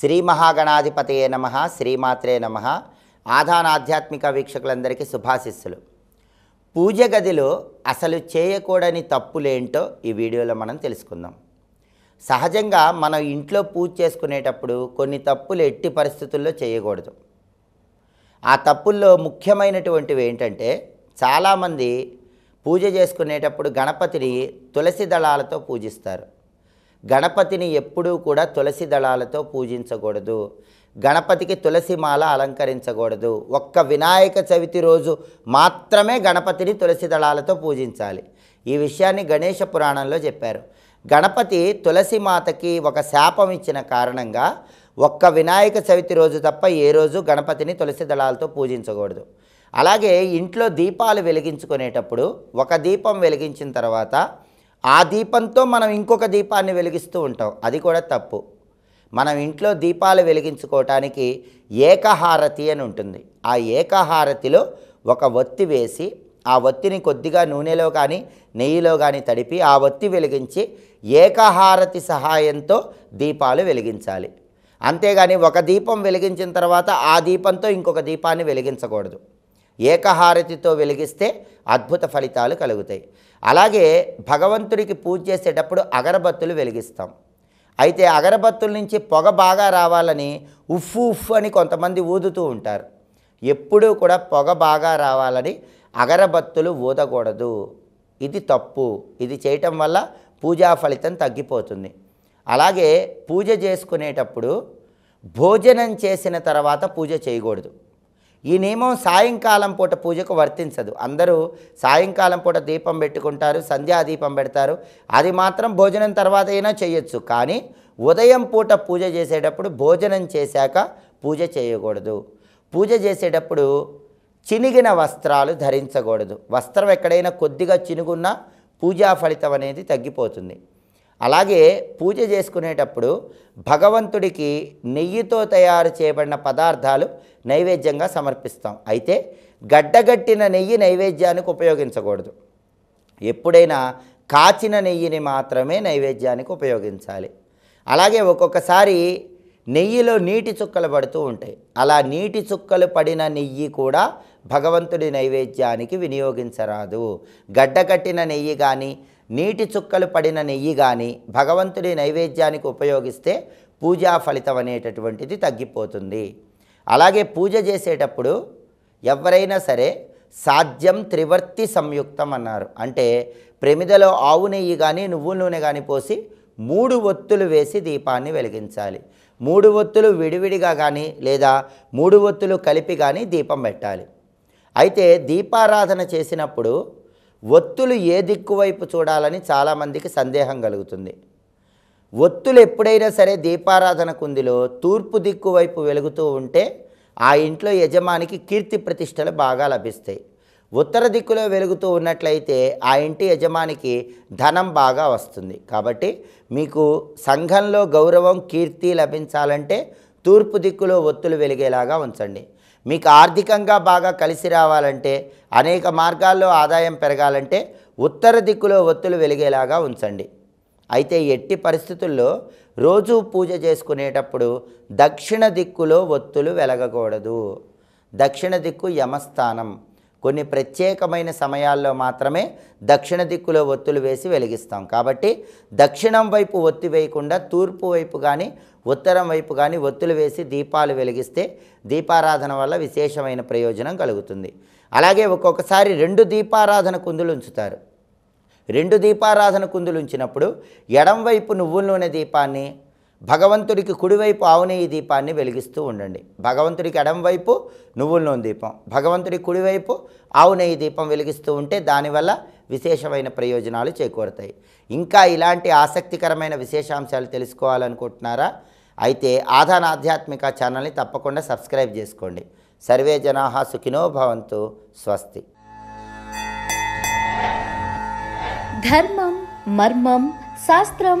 శ్రీ మహాగణాధిపతయే నమ శ్రీమాత్రే నమ ఆధ్యాత్మిక వీక్షకులందరికీ శుభాశిస్సులు పూజ గదిలో అసలు చేయకూడని తప్పులేంటో ఈ వీడియోలో మనం తెలుసుకుందాం సహజంగా మనం ఇంట్లో పూజ చేసుకునేటప్పుడు కొన్ని తప్పులు ఎట్టి పరిస్థితుల్లో చేయకూడదు ఆ తప్పుల్లో ముఖ్యమైనటువంటివి ఏంటంటే చాలామంది పూజ చేసుకునేటప్పుడు గణపతిని తులసి దళాలతో పూజిస్తారు గణపతిని ఎప్పుడూ కూడా తులసి దళాలతో పూజించకూడదు గణపతికి తులసి మాల అలంకరించకూడదు ఒక్క వినాయక చవితి రోజు మాత్రమే గణపతిని తులసి దళాలతో పూజించాలి ఈ విషయాన్ని గణేష పురాణంలో చెప్పారు గణపతి తులసి మాతకి ఒక శాపం ఇచ్చిన కారణంగా ఒక్క వినాయక చవితి రోజు తప్ప ఏ రోజు గణపతిని తులసి దళాలతో పూజించకూడదు అలాగే ఇంట్లో దీపాలు వెలిగించుకునేటప్పుడు ఒక దీపం వెలిగించిన తర్వాత ఆ దీపంతో మనం ఇంకొక దీపాన్ని వెలిగిస్తూ ఉంటాం అది కూడా తప్పు మనం ఇంట్లో దీపాలు వెలిగించుకోవటానికి ఏకహారతి అని ఉంటుంది ఆ ఏకహారతిలో ఒక ఒత్తి వేసి ఆ ఒత్తిని కొద్దిగా నూనెలో కానీ నెయ్యిలో కానీ తడిపి ఆ ఒత్తి వెలిగించి ఏకహారతి సహాయంతో దీపాలు వెలిగించాలి అంతేగాని ఒక దీపం వెలిగించిన తర్వాత ఆ దీపంతో ఇంకొక దీపాన్ని వెలిగించకూడదు ఏకహారతితో వెలిగిస్తే అద్భుత ఫలితాలు కలుగుతాయి అలాగే భగవంతుడికి పూజ చేసేటప్పుడు అగరబత్తులు వెలిగిస్తాం అయితే అగరబత్తుల నుంచి పొగ బాగా రావాలని ఉఫ్ ఉఫ్ అని కొంతమంది ఊదుతూ ఉంటారు ఎప్పుడూ కూడా పొగ బాగా రావాలని అగరబత్తులు ఊదకూడదు ఇది తప్పు ఇది చేయటం వల్ల పూజా ఫలితం తగ్గిపోతుంది అలాగే పూజ చేసుకునేటప్పుడు భోజనం చేసిన తర్వాత పూజ చేయకూడదు ఈ నియమం సాయంకాలం పూట పూజకు వర్తించదు అందరూ సాయంకాలం పూట దీపం పెట్టుకుంటారు సంధ్యాదీపం పెడతారు అది మాత్రం భోజనం తర్వాత అయినా చేయొచ్చు కానీ ఉదయం పూట పూజ చేసేటప్పుడు భోజనం చేశాక పూజ చేయకూడదు పూజ చేసేటప్పుడు చినిగిన వస్త్రాలు ధరించకూడదు వస్త్రం ఎక్కడైనా కొద్దిగా చినుగున్నా పూజా ఫలితం అనేది తగ్గిపోతుంది అలాగే పూజ చేసుకునేటప్పుడు భగవంతుడికి నెయ్యితో తయారు చేయబడిన పదార్థాలు నైవేద్యంగా సమర్పిస్తాం అయితే గడ్డగట్టిన నెయ్యి నైవేద్యానికి ఉపయోగించకూడదు ఎప్పుడైనా కాచిన నెయ్యిని మాత్రమే నైవేద్యానికి ఉపయోగించాలి అలాగే ఒక్కొక్కసారి నెయ్యిలో నీటి చుక్కలు పడుతూ ఉంటాయి అలా నీటి చుక్కలు పడిన నెయ్యి కూడా భగవంతుడి నైవేద్యానికి వినియోగించరాదు గడ్డకట్టిన నెయ్యి కానీ నీటి చుక్కలు పడిన నెయ్యి కానీ భగవంతుడి నైవేద్యానికి ఉపయోగిస్తే పూజా ఫలితం అనేటటువంటిది తగ్గిపోతుంది అలాగే పూజ చేసేటప్పుడు ఎవరైనా సరే సాధ్యం త్రివర్తి సంయుక్తం అన్నారు అంటే ప్రమిదలో ఆవు నెయ్యి కానీ నువ్వు నూనె కానీ పోసి మూడు ఒత్తులు వేసి దీపాన్ని వెలిగించాలి మూడు ఒత్తులు విడివిడిగా కానీ లేదా మూడు ఒత్తులు కలిపి కానీ దీపం పెట్టాలి అయితే దీపారాధన చేసినప్పుడు ఒత్తులు ఏ దిక్కువైపు చూడాలని చాలామందికి సందేహం కలుగుతుంది ఒత్తులు ఎప్పుడైనా సరే దీపారాధన కుందిలో తూర్పు దిక్కు వైపు వెలుగుతూ ఉంటే ఆ ఇంట్లో యజమానికి కీర్తి ప్రతిష్టలు బాగా లభిస్తాయి ఉత్తర దిక్కులో వెలుగుతూ ఉన్నట్లయితే ఆ ఇంటి యజమానికి ధనం బాగా వస్తుంది కాబట్టి మీకు సంఘంలో గౌరవం కీర్తి లభించాలంటే తూర్పు దిక్కులో ఒత్తులు వెలిగేలాగా ఉంచండి మీకు ఆర్థికంగా బాగా కలిసి రావాలంటే అనేక మార్గాల్లో ఆదాయం పెరగాలంటే ఉత్తర దిక్కులో ఒత్తులు వెలిగేలాగా ఉంచండి అయితే ఎట్టి పరిస్థితుల్లో రోజు పూజ చేసుకునేటప్పుడు దక్షిణ దిక్కులో ఒత్తులు వెలగకూడదు దక్షిణ దిక్కు యమస్థానం కొన్ని ప్రత్యేకమైన సమయాల్లో మాత్రమే దక్షిణ దిక్కులో ఒత్తులు వేసి వెలిగిస్తాం కాబట్టి దక్షిణం వైపు ఒత్తి వేయకుండా తూర్పు వైపు కానీ ఉత్తరం వైపు కానీ ఒత్తులు వేసి దీపాలు వెలిగిస్తే దీపారాధన వల్ల విశేషమైన ప్రయోజనం కలుగుతుంది అలాగే ఒక్కొక్కసారి రెండు దీపారాధన కుందులు ఉంచుతారు రెండు దీపారాధన కుందులు ఉంచినప్పుడు ఎడంవైపు నువ్వుల నూనె దీపాన్ని భగవంతుడికి కుడివైపు ఆవునేయి దీపాన్ని వెలిగిస్తూ ఉండండి భగవంతుడికి ఎడంవైపు నువ్వుల నూనె దీపం భగవంతుడికి కుడివైపు ఆవునేయి దీపం వెలిగిస్తూ ఉంటే దానివల్ల విశేషమైన ప్రయోజనాలు చేకూరుతాయి ఇంకా ఇలాంటి ఆసక్తికరమైన విశేషాంశాలు తెలుసుకోవాలనుకుంటున్నారా అయితే ఆధాన ఆధ్యాత్మిక ఛానల్ని తప్పకుండా సబ్స్క్రైబ్ చేసుకోండి సర్వే జనా సుఖినో భవంతు స్వస్తి ధర్మం మర్మం శాస్త్రం